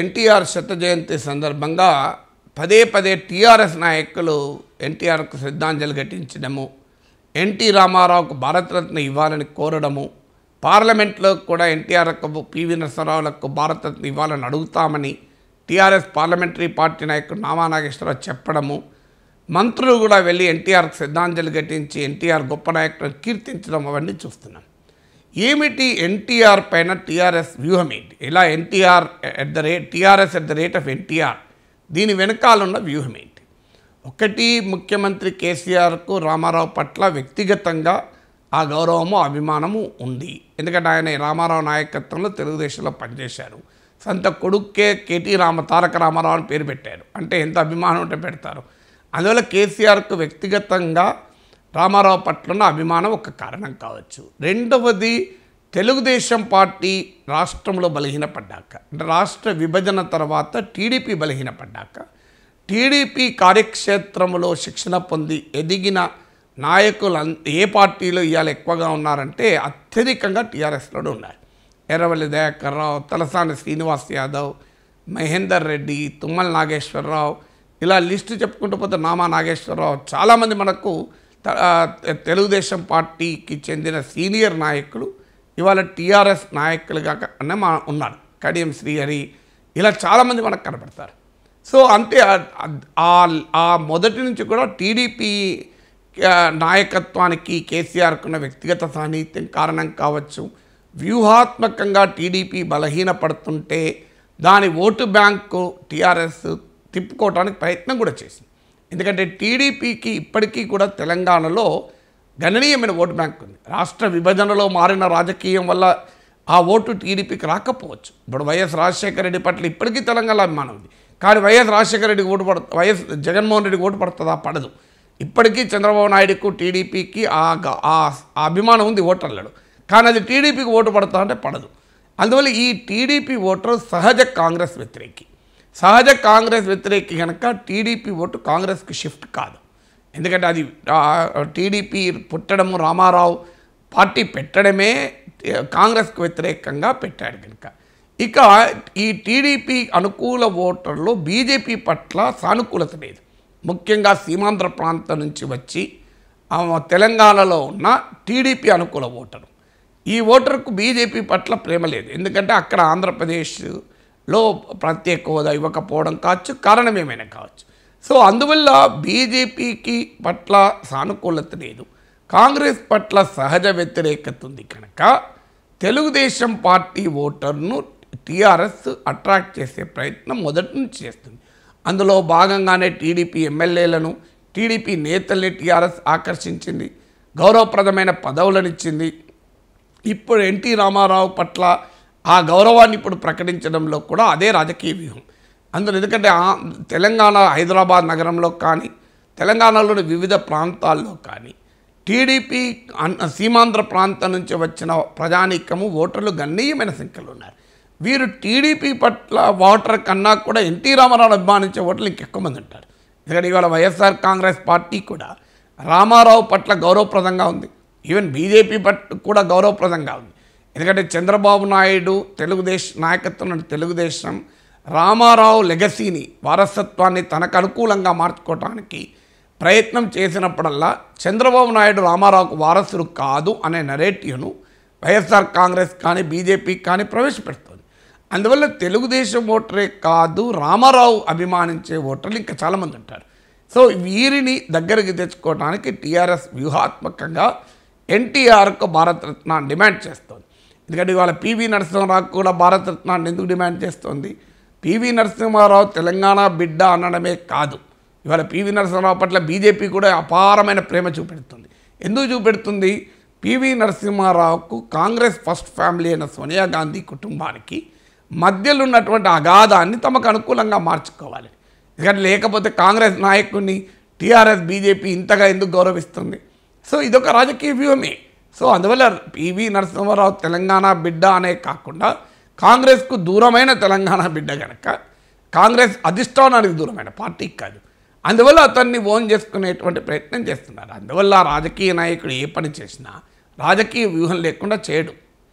ఎన్టీఆర్ శత జయంతి సందర్భంగా పదే పదే టీఆర్ఎస్ నాయకులు ఎన్టీఆర్కు శ్రద్ధాంజలి ఘటించడము ఎన్టీ రామారావుకు భారతరత్న ఇవ్వాలని కోరడము పార్లమెంట్లో కూడా ఎన్టీఆర్కు పివి నరసరావులకు భారతరత్న ఇవ్వాలని అడుగుతామని టీఆర్ఎస్ పార్లమెంటరీ పార్టీ నాయకుడు నామా నాగేశ్వరరావు చెప్పడము మంత్రులు కూడా వెళ్ళి ఎన్టీఆర్కు శ్రద్ధాంజలి ఘటించి ఎన్టీఆర్ గొప్ప నాయకులను కీర్తించడం అవన్నీ చూస్తున్నాం ఏమిటి ఎన్టీఆర్ పైన టీఆర్ఎస్ వ్యూహం ఏంటి ఇలా NTR at the rate TRS at the rate of NTR దీని వెనకాలన్న వ్యూహం ఏంటి ఒకటి ముఖ్యమంత్రి కేసీఆర్కు రామారావు పట్ల వ్యక్తిగతంగా ఆ గౌరవము అభిమానము ఉంది ఎందుకంటే ఆయన రామారావు నాయకత్వంలో తెలుగుదేశంలో పనిచేశారు సొంత కొడుక్కే కేటీ రామ తారక రామారావు అని పేరు పెట్టారు అంటే ఎంత అభిమానం ఉంటే పెడతారు అందువల్ల కేసీఆర్కు వ్యక్తిగతంగా రామారావు పట్ల ఉన్న అభిమానం ఒక కారణం కావచ్చు రెండవది తెలుగుదేశం పార్టీ రాష్ట్రంలో బలహీనపడ్డాక అంటే రాష్ట్ర విభజన తర్వాత టీడీపీ బలహీనపడ్డాక టీడీపీ కార్యక్షేత్రంలో శిక్షణ పొంది ఎదిగిన నాయకులు ఏ పార్టీలో ఇవాళ ఎక్కువగా ఉన్నారంటే అత్యధికంగా టీఆర్ఎస్లోనే ఉన్నారు ఎర్రవల్లి దయాకర్ రావు తలసాని శ్రీనివాస్ యాదవ్ మహేందర్ రెడ్డి తుమ్మల నాగేశ్వరరావు ఇలా లిస్టు చెప్పుకుంటూ పోతే నామా నాగేశ్వరరావు చాలామంది మనకు తెలుగుదేశం పార్టీకి చెందిన సీనియర్ నాయకులు ఇవాళ టీఆర్ఎస్ నాయకులుగా అన్న మా ఉన్నారు కడియం శ్రీహరి ఇలా చాలామంది మనకు కనపడతారు సో అంతే ఆ మొదటి నుంచి కూడా టీడీపీ నాయకత్వానికి కేసీఆర్కున్న వ్యక్తిగత సాన్నిహిత్యం కారణం కావచ్చు వ్యూహాత్మకంగా టీడీపీ బలహీనపడుతుంటే దాని ఓటు బ్యాంకు టీఆర్ఎస్ తిప్పుకోవడానికి ప్రయత్నం కూడా చేసింది ఎందుకంటే టీడీపీకి ఇప్పటికీ కూడా తెలంగాణలో గణనీయమైన ఓటు బ్యాంక్ ఉంది రాష్ట్ర విభజనలో మారిన రాజకీయం వల్ల ఆ ఓటు టీడీపీకి రాకపోవచ్చు ఇప్పుడు వైఎస్ రాజశేఖర రెడ్డి పట్ల ఇప్పటికీ తెలంగాణ అభిమానం ఉంది కానీ వైఎస్ రాజశేఖర రెడ్డికి ఓటు పడ వైఎస్ జగన్మోహన్ రెడ్డికి ఓటు పడుతుందా పడదు ఇప్పటికీ చంద్రబాబు నాయుడుకు టీడీపీకి ఆ అభిమానం ఉంది ఓటర్లలో కానీ అది టీడీపీకి ఓటు పడతా అంటే పడదు అందువల్ల ఈ టీడీపీ ఓటర్ సహజ కాంగ్రెస్ వ్యతిరేకి సహజ కాంగ్రెస్ వ్యతిరేకి కనుక టీడీపీ ఓటు కాంగ్రెస్కి షిఫ్ట్ కాదు ఎందుకంటే అది టీడీపీ పుట్టడము రామారావు పార్టీ పెట్టడమే కాంగ్రెస్కు వ్యతిరేకంగా పెట్టాడు కనుక ఇక ఈ టీడీపీ అనుకూల ఓటర్లు బీజేపీ పట్ల సానుకూలత లేదు ముఖ్యంగా సీమాంధ్ర ప్రాంతం నుంచి వచ్చి తెలంగాణలో ఉన్న టీడీపీ అనుకూల ఓటరు ఈ ఓటర్కు బీజేపీ పట్ల ప్రేమ లేదు ఎందుకంటే అక్కడ ఆంధ్రప్రదేశ్ లో ప్రత్యేక హోదా ఇవ్వకపోవడం కావచ్చు కారణం ఏమైనా కావచ్చు సో అందువల్ల బీజేపీకి పట్ల సానుకూలత లేదు కాంగ్రెస్ పట్ల సహజ వ్యతిరేకత ఉంది కనుక తెలుగుదేశం పార్టీ ఓటర్ను టీఆర్ఎస్ అట్రాక్ట్ చేసే ప్రయత్నం మొదటి నుంచి చేస్తుంది అందులో భాగంగానే టీడీపీ ఎమ్మెల్యేలను టీడీపీ నేతల్ని టీఆర్ఎస్ ఆకర్షించింది గౌరవప్రదమైన పదవులనిచ్చింది ఇప్పుడు ఎన్టీ రామారావు పట్ల ఆ గౌరవాన్ని ఇప్పుడు ప్రకటించడంలో కూడా అదే రాజకీయ వ్యూహం అందులో ఎందుకంటే తెలంగాణ హైదరాబాద్ నగరంలో కానీ తెలంగాణలోని వివిధ ప్రాంతాల్లో కానీ టీడీపీ సీమాంధ్ర ప్రాంతం నుంచి వచ్చిన ప్రజానీకము ఓటర్లు గణనీయమైన సంఖ్యలో ఉన్నారు వీరు టీడీపీ పట్ల ఓటర్ కన్నా కూడా ఎన్టీ రామారావు అభిమానించే ఓటర్లు ఇంకెక్కువ మంది ఉంటారు ఎందుకంటే ఇవాళ వైఎస్ఆర్ కాంగ్రెస్ పార్టీ కూడా రామారావు పట్ల గౌరవప్రదంగా ఉంది ఈవెన్ బీజేపీ పట్ల కూడా గౌరవప్రదంగా ఉంది ఎందుకంటే చంద్రబాబు నాయుడు తెలుగుదేశం నాయకత్వం తెలుగుదేశం రామారావు లెగసీని వారసత్వాన్ని తనకు అనుకూలంగా మార్చుకోవటానికి ప్రయత్నం చేసినప్పుడల్లా చంద్రబాబు నాయుడు రామారావుకు వారసుడు కాదు అనే నరేటివ్ను వైఎస్ఆర్ కాంగ్రెస్ కానీ బీజేపీ కానీ ప్రవేశపెడుతుంది అందువల్ల తెలుగుదేశం ఓటరే కాదు రామారావు అభిమానించే ఓటర్లు ఇంకా చాలామంది ఉంటారు సో వీరిని దగ్గరికి తెచ్చుకోవడానికి టీఆర్ఎస్ వ్యూహాత్మకంగా ఎన్టీఆర్కు భారతరత్న డిమాండ్ చేస్తుంది ఎందుకంటే ఇవాళ పివి నరసింహారావు కూడా భారతరత్నాన్ని ఎందుకు డిమాండ్ చేస్తోంది పివి నరసింహారావు తెలంగాణ బిడ్డ అనడమే కాదు ఇవాళ పివి నరసింహారావు పట్ల బీజేపీ కూడా అపారమైన ప్రేమ చూపెడుతుంది ఎందుకు చూపెడుతుంది పివి నరసింహారావుకు కాంగ్రెస్ ఫస్ట్ ఫ్యామిలీ అయిన సోనియా గాంధీ కుటుంబానికి మధ్యలో ఉన్నటువంటి అగాధాన్ని తమకు అనుకూలంగా మార్చుకోవాలి ఎందుకంటే లేకపోతే కాంగ్రెస్ నాయకుడిని టీఆర్ఎస్ బీజేపీ ఇంతగా ఎందుకు గౌరవిస్తుంది సో ఇదొక రాజకీయ వ్యూహమే సో అందువల్ల పివి నరసింహారావు తెలంగాణ బిడ్డ అనే కాకుండా కాంగ్రెస్కు దూరమైన తెలంగాణ బిడ్డ కనుక కాంగ్రెస్ అధిష్టానానికి దూరమైన పార్టీకి కాదు అందువల్ల అతన్ని ఓన్ చేసుకునేటువంటి ప్రయత్నం చేస్తున్నారు అందువల్ల రాజకీయ నాయకుడు ఏ పని చేసినా రాజకీయ వ్యూహం లేకుండా చేయడం